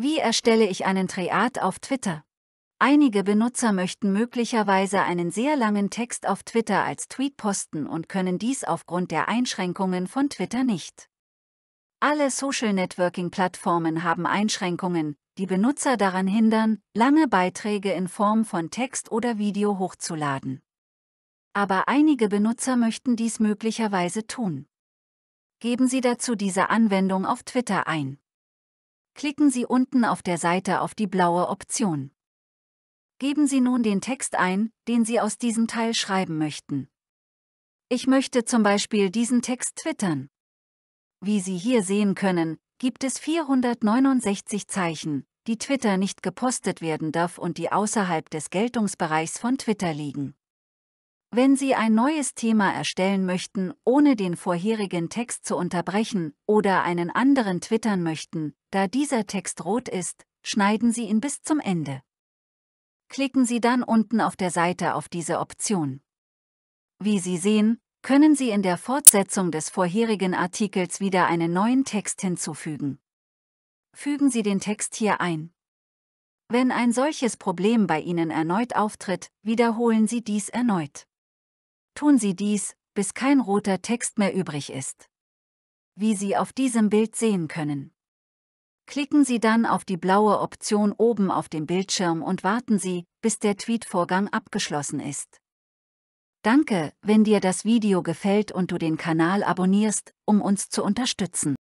Wie erstelle ich einen Triad auf Twitter? Einige Benutzer möchten möglicherweise einen sehr langen Text auf Twitter als Tweet posten und können dies aufgrund der Einschränkungen von Twitter nicht. Alle Social Networking-Plattformen haben Einschränkungen, die Benutzer daran hindern, lange Beiträge in Form von Text oder Video hochzuladen. Aber einige Benutzer möchten dies möglicherweise tun. Geben Sie dazu diese Anwendung auf Twitter ein klicken Sie unten auf der Seite auf die blaue Option. Geben Sie nun den Text ein, den Sie aus diesem Teil schreiben möchten. Ich möchte zum Beispiel diesen Text twittern. Wie Sie hier sehen können, gibt es 469 Zeichen, die Twitter nicht gepostet werden darf und die außerhalb des Geltungsbereichs von Twitter liegen. Wenn Sie ein neues Thema erstellen möchten, ohne den vorherigen Text zu unterbrechen oder einen anderen twittern möchten, da dieser Text rot ist, schneiden Sie ihn bis zum Ende. Klicken Sie dann unten auf der Seite auf diese Option. Wie Sie sehen, können Sie in der Fortsetzung des vorherigen Artikels wieder einen neuen Text hinzufügen. Fügen Sie den Text hier ein. Wenn ein solches Problem bei Ihnen erneut auftritt, wiederholen Sie dies erneut tun Sie dies, bis kein roter Text mehr übrig ist. Wie Sie auf diesem Bild sehen können. Klicken Sie dann auf die blaue Option oben auf dem Bildschirm und warten Sie, bis der Tweet-Vorgang abgeschlossen ist. Danke, wenn dir das Video gefällt und du den Kanal abonnierst, um uns zu unterstützen.